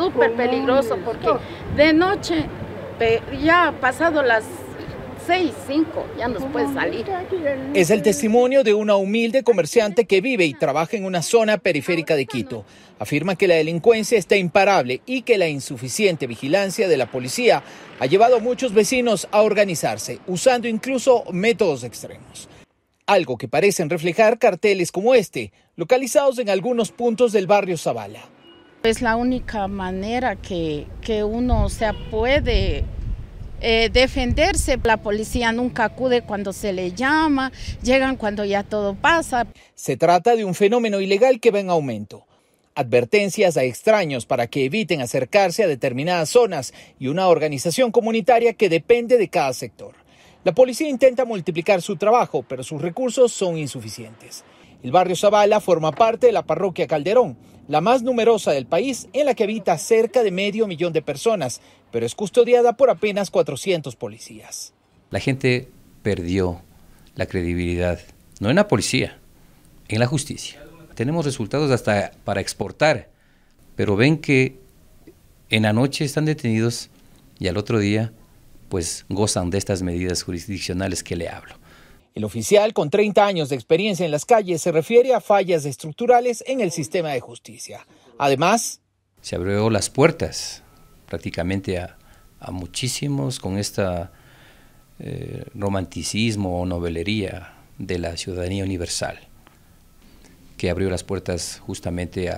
súper peligroso porque oh. de noche, ya pasado las 6, 5, ya nos puede salir. Es el testimonio de una humilde comerciante que vive y trabaja en una zona periférica de Quito. Afirma que la delincuencia está imparable y que la insuficiente vigilancia de la policía ha llevado a muchos vecinos a organizarse, usando incluso métodos extremos. Algo que parecen reflejar carteles como este, localizados en algunos puntos del barrio Zavala. Es la única manera que, uno puede eh, defenderse. La policía nunca acude cuando se le llama, llegan cuando ya todo pasa. Se trata de un fenómeno ilegal que va en aumento. Advertencias a extraños para que eviten acercarse a determinadas zonas y una organización comunitaria que depende de cada sector. La policía intenta multiplicar su trabajo, pero sus recursos son insuficientes. El barrio Zavala forma parte de la parroquia Calderón, la más numerosa del país, en la que habita cerca de medio millón de personas, pero es custodiada por apenas 400 policías. La gente perdió la credibilidad, no en la policía, en la justicia. Tenemos resultados hasta para exportar, pero ven que en la noche están detenidos y al otro día pues gozan de estas medidas jurisdiccionales que le hablo. El oficial, con 30 años de experiencia en las calles, se refiere a fallas estructurales en el sistema de justicia. Además, se abrió las puertas prácticamente a, muchísimos con este romanticismo o novelería de la ciudadanía universal, que abrió las puertas justamente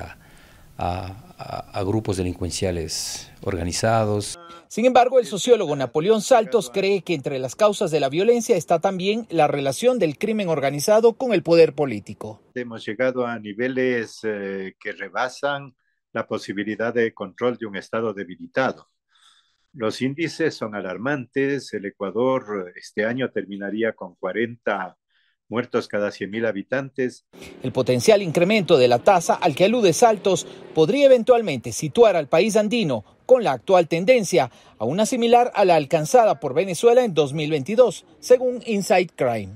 a grupos delincuenciales organizados. Sin embargo, el sociólogo Napoleón Saltos cree que entre las causas de la violencia está también la relación del crimen organizado con el poder político. Hemos llegado a niveles eh, que rebasan la posibilidad de control de un Estado debilitado. Los índices son alarmantes. El Ecuador eh, este año terminaría con 40 muertos cada 100.000 habitantes. El potencial incremento de la tasa al que alude Saltos podría eventualmente situar al país andino con la actual tendencia a una similar a la alcanzada por Venezuela en 2022, según Inside Crime.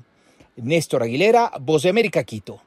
Néstor Aguilera, Voz de América, Quito.